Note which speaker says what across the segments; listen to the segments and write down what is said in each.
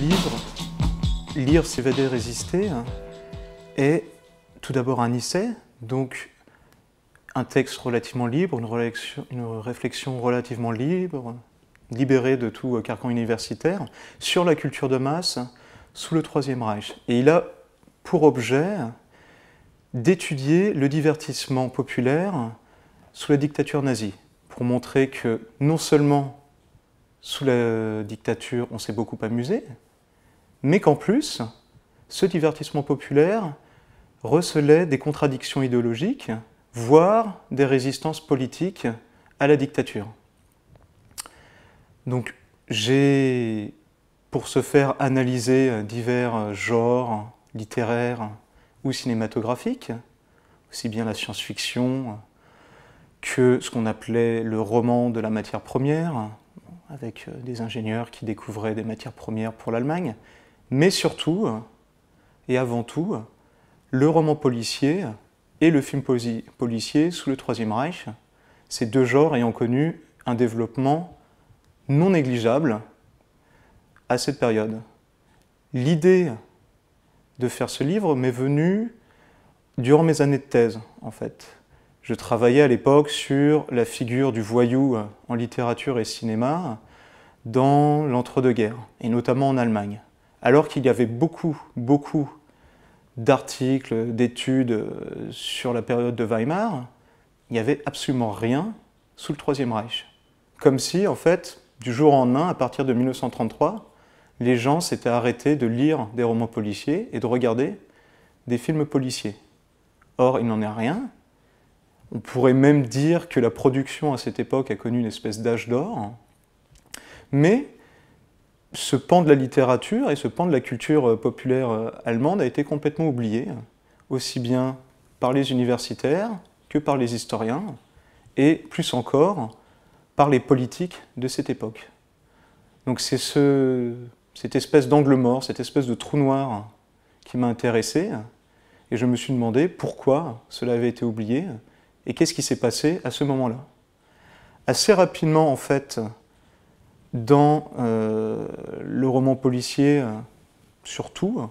Speaker 1: livre, Lire, s'évader, résister, hein, est tout d'abord un essai, donc un texte relativement libre, une, réflexion, une réflexion relativement libre, libérée de tout carcan universitaire, sur la culture de masse sous le Troisième Reich. Et il a pour objet d'étudier le divertissement populaire sous la dictature nazie, pour montrer que non seulement sous la dictature on s'est beaucoup amusé, mais qu'en plus, ce divertissement populaire recelait des contradictions idéologiques, voire des résistances politiques à la dictature. Donc j'ai, pour se faire analyser divers genres littéraires ou cinématographiques, aussi bien la science-fiction que ce qu'on appelait le roman de la matière première, avec des ingénieurs qui découvraient des matières premières pour l'Allemagne, mais surtout et avant tout le roman policier et le film policier sous le Troisième Reich, ces deux genres ayant connu un développement non négligeable à cette période. L'idée de faire ce livre m'est venue durant mes années de thèse, en fait. Je travaillais à l'époque sur la figure du voyou en littérature et cinéma dans l'entre-deux-guerres, et notamment en Allemagne alors qu'il y avait beaucoup, beaucoup d'articles, d'études euh, sur la période de Weimar, il n'y avait absolument rien sous le Troisième Reich. Comme si, en fait, du jour en lendemain, à partir de 1933, les gens s'étaient arrêtés de lire des romans policiers et de regarder des films policiers. Or, il n'en est rien. On pourrait même dire que la production à cette époque a connu une espèce d'âge d'or. Mais ce pan de la littérature et ce pan de la culture euh, populaire euh, allemande a été complètement oublié, aussi bien par les universitaires que par les historiens, et plus encore par les politiques de cette époque. Donc c'est cette espèce d'angle mort, cette espèce de trou noir qui m'a intéressé, et je me suis demandé pourquoi cela avait été oublié, et qu'est-ce qui s'est passé à ce moment-là. Assez rapidement, en fait, dans euh, le roman policier, euh, surtout,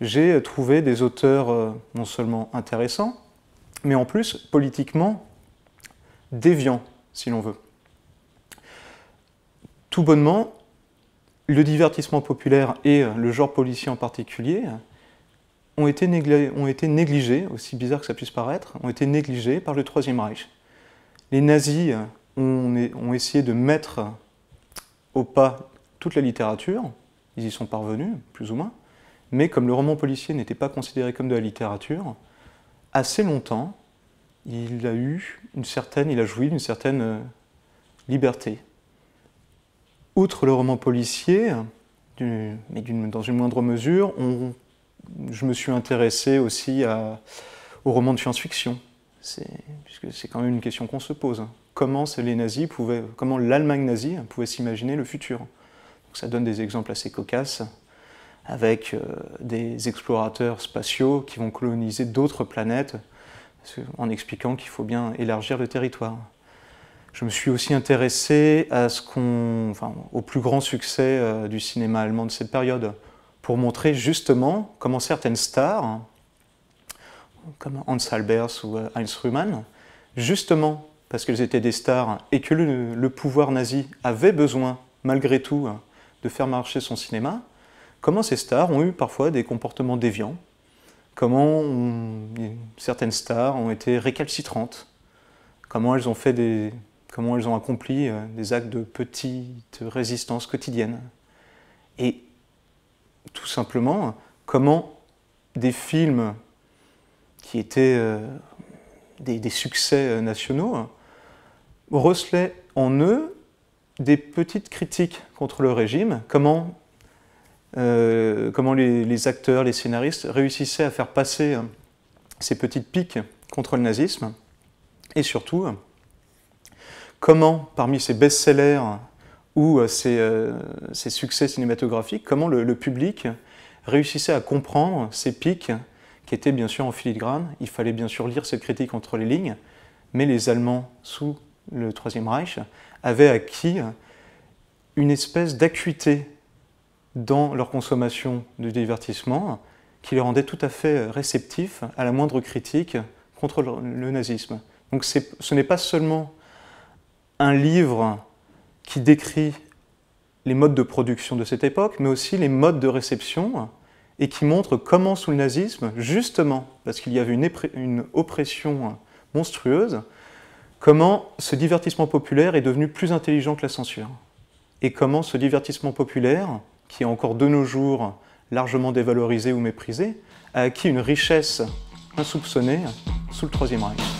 Speaker 1: j'ai trouvé des auteurs euh, non seulement intéressants, mais en plus politiquement déviants, si l'on veut. Tout bonnement, le divertissement populaire et le genre policier en particulier ont été, ont été, négligés, aussi bizarre que ça puisse paraître, ont été négligés par le Troisième Reich. Les nazis ont essayé de mettre pas toute la littérature, ils y sont parvenus, plus ou moins, mais comme le roman policier n'était pas considéré comme de la littérature, assez longtemps, il a eu une certaine, il a joui d'une certaine euh, liberté. Outre le roman policier, mais dans une moindre mesure, je me suis intéressé aussi aux romans de science-fiction puisque c'est quand même une question qu'on se pose. Hein. Comment les nazis pouvaient, comment l'Allemagne nazie pouvait s'imaginer le futur ça donne des exemples assez cocasses avec euh, des explorateurs spatiaux qui vont coloniser d'autres planètes en expliquant qu'il faut bien élargir le territoire. Je me suis aussi intéressé à ce au plus grand succès euh, du cinéma allemand de cette période pour montrer justement comment certaines stars hein, comme Hans Albers ou euh, Heinz Rühmann, justement parce qu'elles étaient des stars et que le, pouvoir nazi avait besoin, malgré tout, hein, de faire marcher son cinéma, comment ces stars ont eu parfois des comportements déviants, comment certaines stars ont été récalcitrantes, comment elles ont, fait des, comment elles ont accompli euh, des actes de petite résistance quotidienne. Et tout simplement, comment des films qui étaient euh, des, succès euh, nationaux, hein, recelaient en eux des petites critiques contre le régime, comment, euh, comment les, acteurs, les scénaristes réussissaient à faire passer hein, ces petites piques contre le nazisme, et surtout, hein, comment parmi ces best-sellers ou ces, succès cinématographiques, comment le, le public réussissait à comprendre ces pics qui était bien sûr en filigrane. Il fallait bien sûr lire cette critique entre les lignes, mais les Allemands, sous le Troisième Reich, avaient acquis une espèce d'acuité dans leur consommation de divertissement qui les rendait tout à fait réceptifs à la moindre critique contre le nazisme. Donc ce n'est pas seulement un livre qui décrit les modes de production de cette époque, mais aussi les modes de réception et qui montre comment sous le nazisme, justement parce qu'il y avait une, une, oppression euh, monstrueuse, comment ce divertissement populaire est devenu plus intelligent que la censure. Et comment ce divertissement populaire, qui est encore de nos jours largement dévalorisé ou méprisé, a acquis une richesse insoupçonnée sous le Troisième Reich.